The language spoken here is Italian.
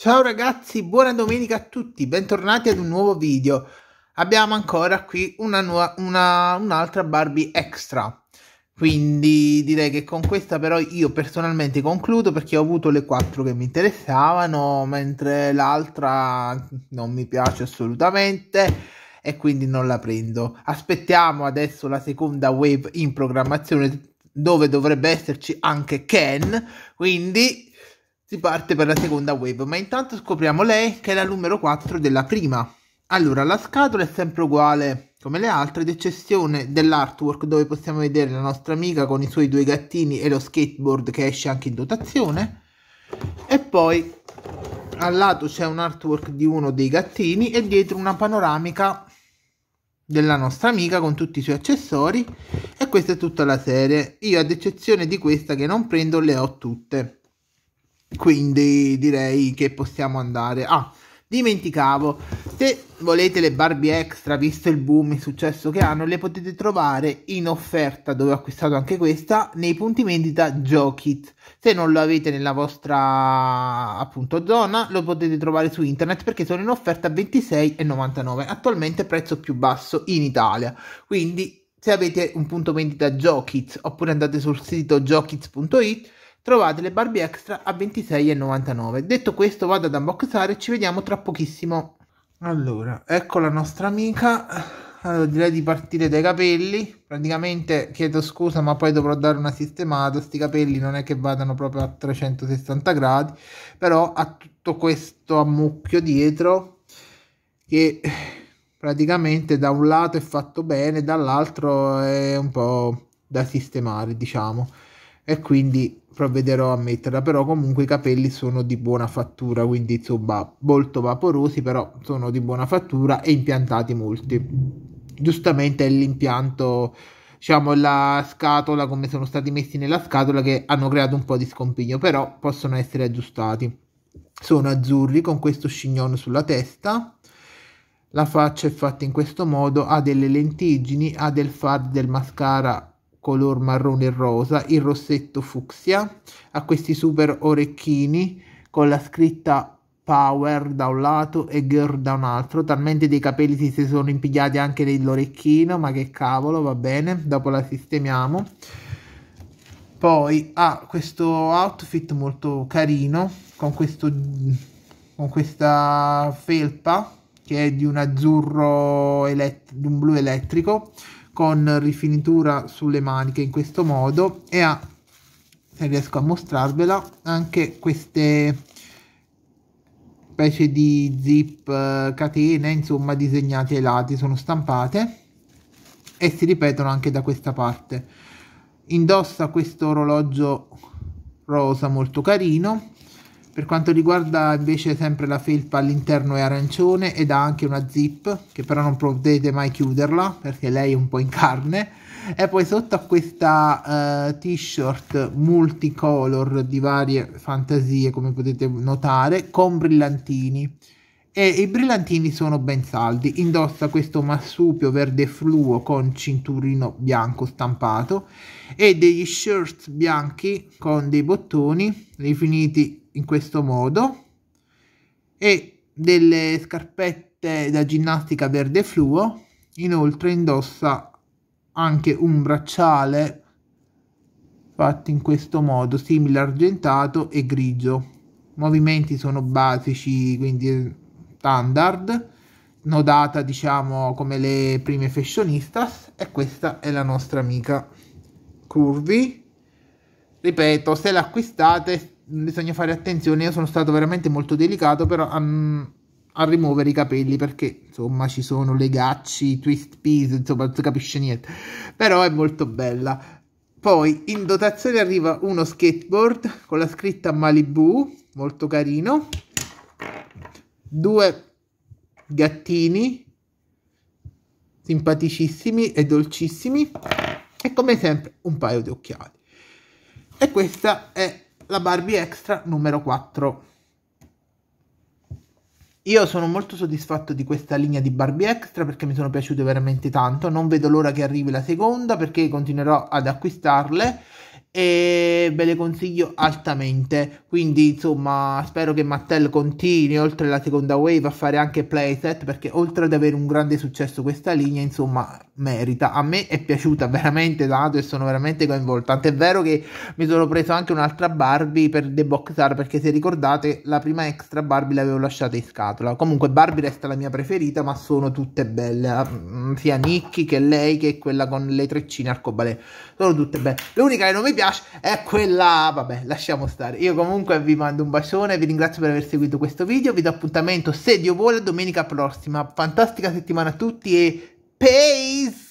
Ciao ragazzi, buona domenica a tutti, bentornati ad un nuovo video. Abbiamo ancora qui un'altra una, un Barbie extra, quindi direi che con questa però io personalmente concludo perché ho avuto le quattro che mi interessavano, mentre l'altra non mi piace assolutamente e quindi non la prendo. Aspettiamo adesso la seconda wave in programmazione dove dovrebbe esserci anche Ken, quindi si parte per la seconda wave, ma intanto scopriamo lei che è la numero 4 della prima. Allora, la scatola è sempre uguale come le altre, ad eccezione dell'artwork dove possiamo vedere la nostra amica con i suoi due gattini e lo skateboard che esce anche in dotazione. E poi al lato c'è un artwork di uno dei gattini e dietro una panoramica della nostra amica con tutti i suoi accessori e questa è tutta la serie. Io ad eccezione di questa che non prendo le ho tutte quindi direi che possiamo andare ah dimenticavo se volete le Barbie extra visto il boom e il successo che hanno le potete trovare in offerta dove ho acquistato anche questa nei punti vendita Jokit se non lo avete nella vostra appunto zona lo potete trovare su internet perché sono in offerta a 26,99 attualmente prezzo più basso in Italia quindi se avete un punto vendita Jokit oppure andate sul sito jokits.it trovate le Barbie Extra a 26,99. Detto questo vado ad unboxare e ci vediamo tra pochissimo. Allora, ecco la nostra amica. Allora, direi di partire dai capelli. Praticamente chiedo scusa, ma poi dovrò dare una sistemata. Sti capelli non è che vadano proprio a 360 gradi, però ha tutto questo ammucchio dietro che praticamente da un lato è fatto bene, dall'altro è un po' da sistemare, diciamo e quindi provvederò a metterla però comunque i capelli sono di buona fattura quindi insomma molto vaporosi però sono di buona fattura e impiantati molti giustamente è l'impianto diciamo la scatola come sono stati messi nella scatola che hanno creato un po' di scompiglio però possono essere aggiustati sono azzurri con questo scignone sulla testa la faccia è fatta in questo modo ha delle lentiggini ha del fard del mascara color marrone e rosa, il rossetto fucsia, ha questi super orecchini con la scritta Power da un lato e Girl da un altro, talmente dei capelli si sono impigliati anche nell'orecchino, ma che cavolo, va bene, dopo la sistemiamo. Poi ha ah, questo outfit molto carino con, questo, con questa felpa che è di un azzurro, elett- di un blu elettrico, con rifinitura sulle maniche in questo modo e ha se riesco a mostrarvela anche queste specie di zip eh, catene insomma disegnate ai lati sono stampate e si ripetono anche da questa parte indossa questo orologio rosa molto carino per quanto riguarda invece sempre la felpa all'interno è arancione ed ha anche una zip che però non potete mai chiuderla perché lei è un po' in carne e poi sotto a questa uh, t-shirt multicolor di varie fantasie come potete notare con brillantini e i brillantini sono ben saldi. Indossa questo massupio verde fluo con cinturino bianco stampato e degli shirts bianchi con dei bottoni rifiniti in questo modo e delle scarpette da ginnastica verde fluo. Inoltre indossa anche un bracciale fatto in questo modo, simile argentato e grigio. I movimenti sono basici, quindi standard nodata diciamo come le prime fashionistas e questa è la nostra amica curvy ripeto se l'acquistate bisogna fare attenzione io sono stato veramente molto delicato però a, a rimuovere i capelli perché insomma ci sono le gacci twist piece insomma non si capisce niente però è molto bella poi in dotazione arriva uno skateboard con la scritta Malibu molto carino due gattini simpaticissimi e dolcissimi e come sempre un paio di occhiali. E questa è la Barbie Extra numero 4. Io sono molto soddisfatto di questa linea di Barbie Extra perché mi sono piaciute veramente tanto, non vedo l'ora che arrivi la seconda perché continuerò ad acquistarle e ve le consiglio altamente quindi insomma spero che Mattel continui oltre la seconda wave a fare anche playset perché oltre ad avere un grande successo questa linea insomma merita a me è piaciuta veramente tanto e sono veramente coinvolta. tant'è vero che mi sono preso anche un'altra Barbie per The Box Art perché se ricordate la prima extra Barbie l'avevo lasciata in scatola comunque Barbie resta la mia preferita ma sono tutte belle sia Nikki che lei che quella con le treccine arcobaleno sono tutte belle l'unica che non mi piace piace, è quella, vabbè, lasciamo stare. Io comunque vi mando un bacione, vi ringrazio per aver seguito questo video, vi do appuntamento se Dio vuole domenica prossima. Fantastica settimana a tutti e peace!